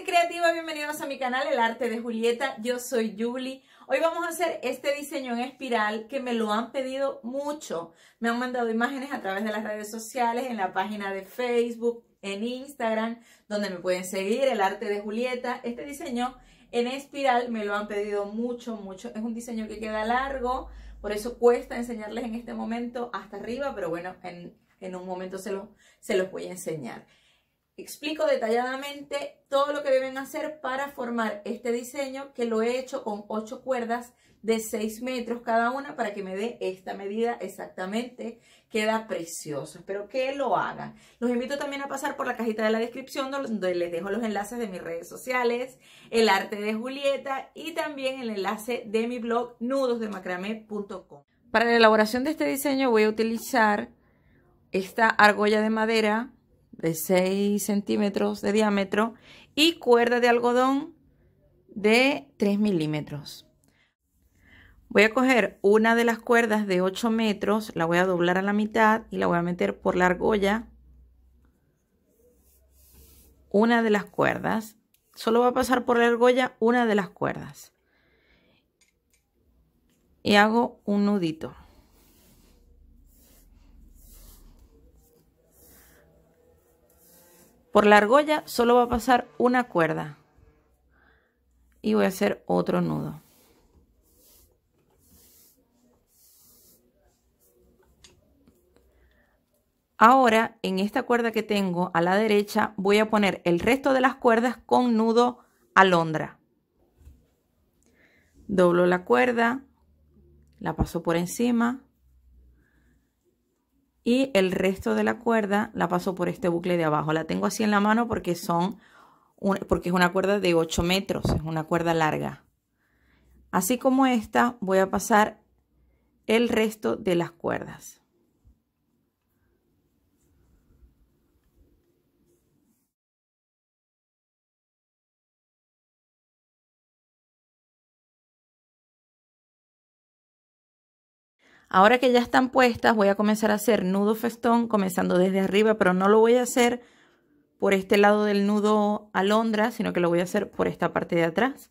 creativa, bienvenidos a mi canal El Arte de Julieta. Yo soy Julie. Hoy vamos a hacer este diseño en espiral que me lo han pedido mucho. Me han mandado imágenes a través de las redes sociales, en la página de Facebook, en Instagram, donde me pueden seguir El Arte de Julieta. Este diseño en espiral me lo han pedido mucho, mucho. Es un diseño que queda largo, por eso cuesta enseñarles en este momento hasta arriba, pero bueno, en, un momento se, lo, se los voy a enseñar explico detalladamente todo lo que deben hacer para formar este diseño que lo he hecho con 8 cuerdas de 6 metros cada una para que me dé esta medida exactamente. Queda precioso. Espero que lo hagan. Los invito también a pasar por la cajita de la descripción donde les dejo los enlaces de mis redes sociales, el arte de Julieta y también el enlace de mi blog nudosdemacramé.com. Para la elaboración de este diseño voy a utilizar esta argolla de madera de 6 centímetros de diámetro y cuerda de algodón de 3 milímetros. Voy a coger una de las cuerdas de 8 metros, la voy a doblar a la mitad y la voy a meter por la argolla. Una de las cuerdas. Solo va a pasar por la argolla una de las cuerdas. Y hago un nudito. Por la argolla solo va a pasar una cuerda. Y voy a hacer otro nudo. Ahora, en esta cuerda que tengo a la derecha, voy a poner el resto de las cuerdas con nudo alondra. Doblo la cuerda, la paso por encima, y el resto de la cuerda la paso por este bucle de abajo. La tengo así en la mano porque, son porque es una cuerda de 8 metros, es una cuerda larga. Así como esta, voy a pasar el resto de las cuerdas. Ahora que ya están puestas, voy a comenzar a hacer nudo festón, comenzando desde arriba, pero no lo voy a hacer por este lado del nudo alondra, sino que lo voy a hacer por esta parte de atrás,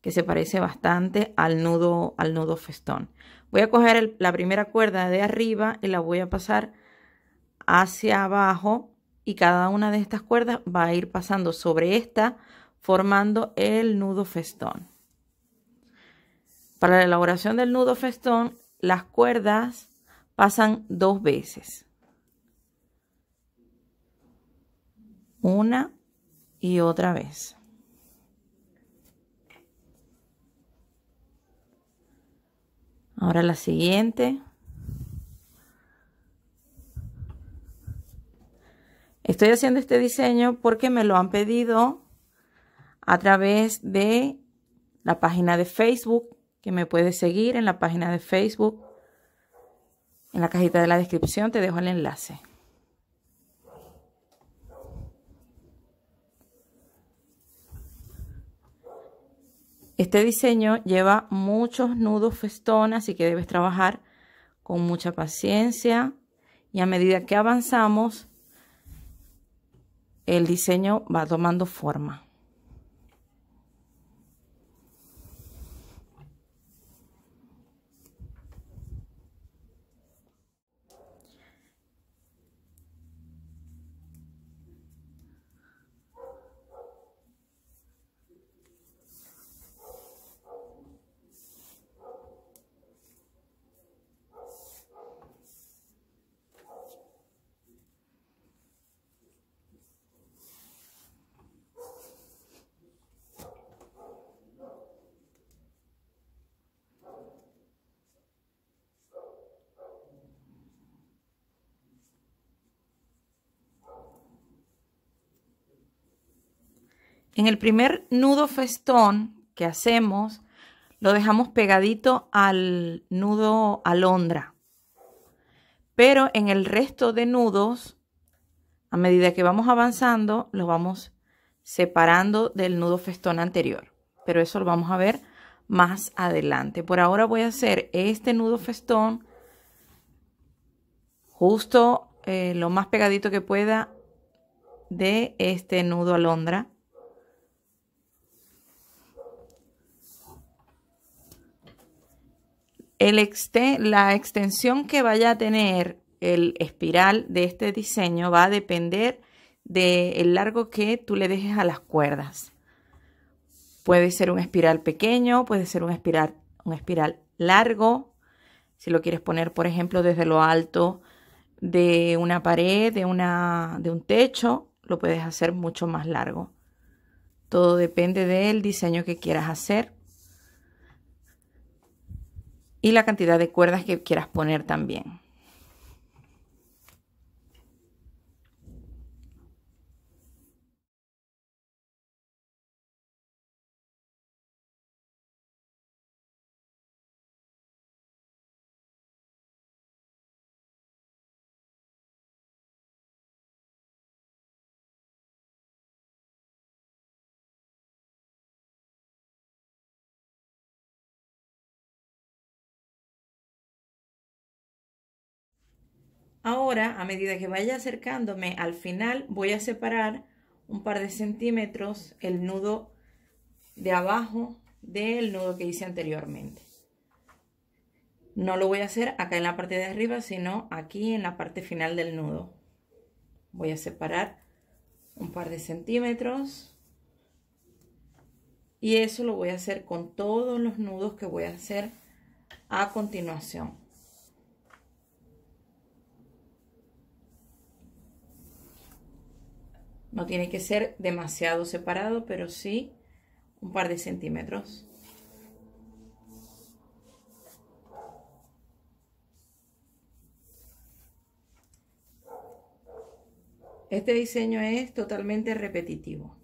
que se parece bastante al nudo, al nudo festón. Voy a coger la primera cuerda de arriba y la voy a pasar hacia abajo y cada una de estas cuerdas va a ir pasando sobre esta formando el nudo festón. Para la elaboración del nudo festón las cuerdas pasan dos veces. Una y otra vez. Ahora la siguiente. Estoy haciendo este diseño porque me lo han pedido a través de la página de Facebook que me puedes seguir en la página de Facebook. En la cajita de la descripción te dejo el enlace. Este diseño lleva muchos nudos festón, así que debes trabajar con mucha paciencia y a medida que avanzamos, el diseño va tomando forma. En el primer nudo festón que hacemos, lo dejamos pegadito al nudo alondra. Pero en el resto de nudos, a medida que vamos avanzando, lo vamos separando del nudo festón anterior. Pero eso lo vamos a ver más adelante. Por ahora voy a hacer este nudo festón justo eh, lo más pegadito que pueda de este nudo alondra la extensión que vaya a tener el espiral de este diseño va a depender del largo que tú le dejes a las cuerdas. Puede ser un espiral pequeño, puede ser un espiral, un espiral largo. Si lo quieres poner, por ejemplo, desde lo alto de una pared, de, una, de un techo, lo puedes hacer mucho más largo. Todo depende del diseño que quieras hacer y la cantidad de cuerdas que quieras poner también. Ahora, a medida que vaya acercándome al final, voy a separar un par de centímetros el nudo de abajo del nudo que hice anteriormente. No lo voy a hacer acá en la parte de arriba, sino aquí en la parte final del nudo. Voy a separar un par de centímetros. Y eso lo voy a hacer con todos los nudos que voy a hacer a continuación. No tiene que ser demasiado separado, pero sí un par de centímetros. Este diseño es totalmente repetitivo.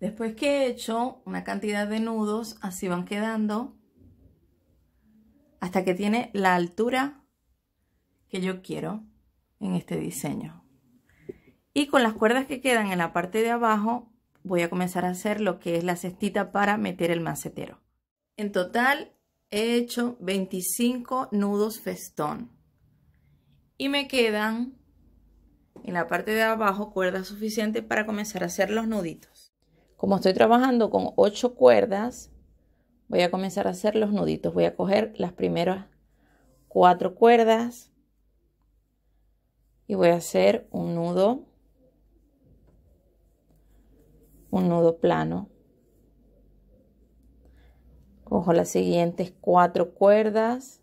Después que he hecho una cantidad de nudos, así van quedando hasta que tiene la altura que yo quiero en este diseño. Y con las cuerdas que quedan en la parte de abajo, voy a comenzar a hacer lo que es la cestita para meter el macetero. En total he hecho 25 nudos festón. Y me quedan en la parte de abajo cuerda suficiente para comenzar a hacer los nuditos. Como estoy trabajando con ocho cuerdas, voy a comenzar a hacer los nuditos. Voy a coger las primeras cuatro cuerdas y voy a hacer un nudo, un nudo plano. Cojo las siguientes cuatro cuerdas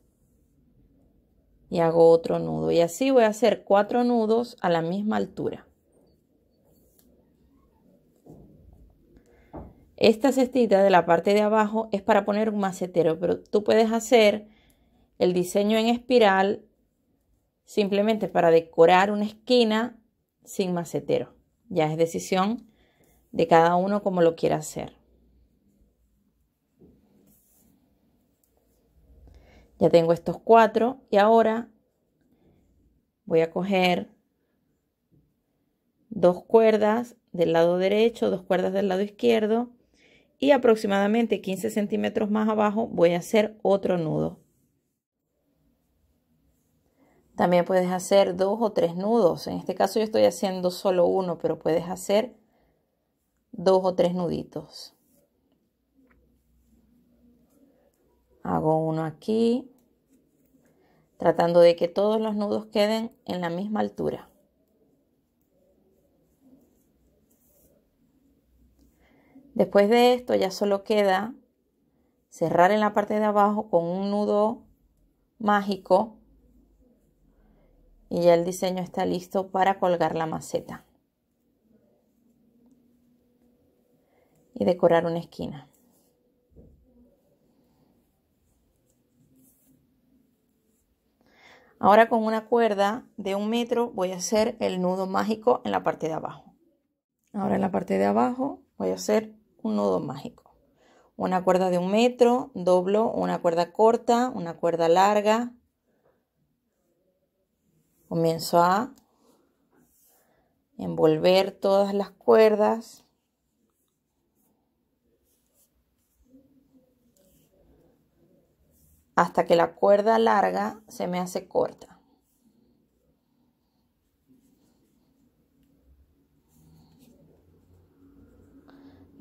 y hago otro nudo. Y así voy a hacer cuatro nudos a la misma altura. Esta cestita de la parte de abajo es para poner un macetero, pero tú puedes hacer el diseño en espiral simplemente para decorar una esquina sin macetero. Ya es decisión de cada uno como lo quiera hacer. Ya tengo estos cuatro y ahora voy a coger dos cuerdas del lado derecho, dos cuerdas del lado izquierdo y aproximadamente 15 centímetros más abajo voy a hacer otro nudo. También puedes hacer dos o tres nudos. En este caso yo estoy haciendo solo uno, pero puedes hacer dos o tres nuditos. Hago uno aquí, tratando de que todos los nudos queden en la misma altura. Después de esto ya solo queda cerrar en la parte de abajo con un nudo mágico y ya el diseño está listo para colgar la maceta y decorar una esquina. Ahora con una cuerda de un metro voy a hacer el nudo mágico en la parte de abajo. Ahora en la parte de abajo voy a hacer un nudo mágico. Una cuerda de un metro, doblo una cuerda corta, una cuerda larga. Comienzo a envolver todas las cuerdas. Hasta que la cuerda larga se me hace corta.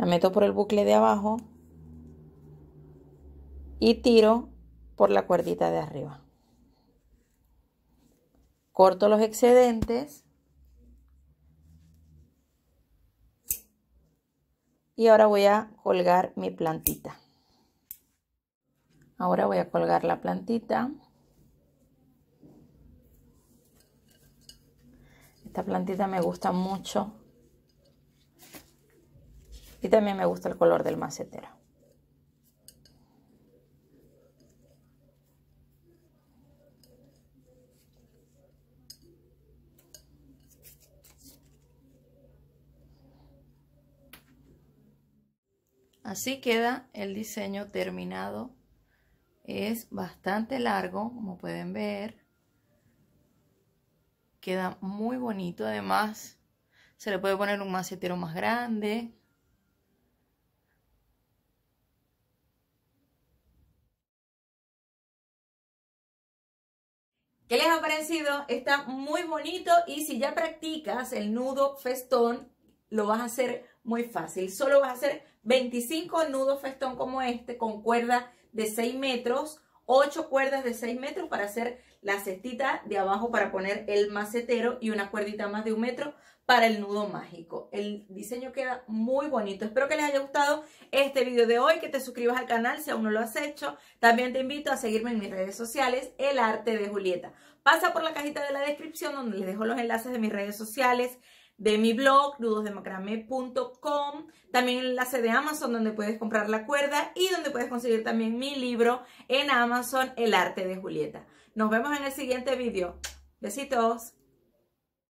la meto por el bucle de abajo y tiro por la cuerdita de arriba. Corto los excedentes y ahora voy a colgar mi plantita. Ahora voy a colgar la plantita. Esta plantita me gusta mucho y también me gusta el color del macetero. Así queda el diseño terminado. Es bastante largo, como pueden ver. Queda muy bonito. Además, se le puede poner un macetero más grande. ¿Qué les ha parecido? Está muy bonito y si ya practicas el nudo festón, lo vas a hacer muy fácil. Solo vas a hacer 25 nudos festón como este con cuerda de 6 metros, 8 cuerdas de 6 metros para hacer la cestita de abajo para poner el macetero y una cuerdita más de un metro para el nudo mágico. El diseño queda muy bonito. Espero que les haya gustado este video de hoy, que te suscribas al canal si aún no lo has hecho. También te invito a seguirme en mis redes sociales, El Arte de Julieta. Pasa por la cajita de la descripción donde les dejo los enlaces de mis redes sociales, de mi blog, nudosdemacrame.com, también el enlace de Amazon donde puedes comprar la cuerda y donde puedes conseguir también mi libro en Amazon, El Arte de Julieta. Nos vemos en el siguiente vídeo. Besitos.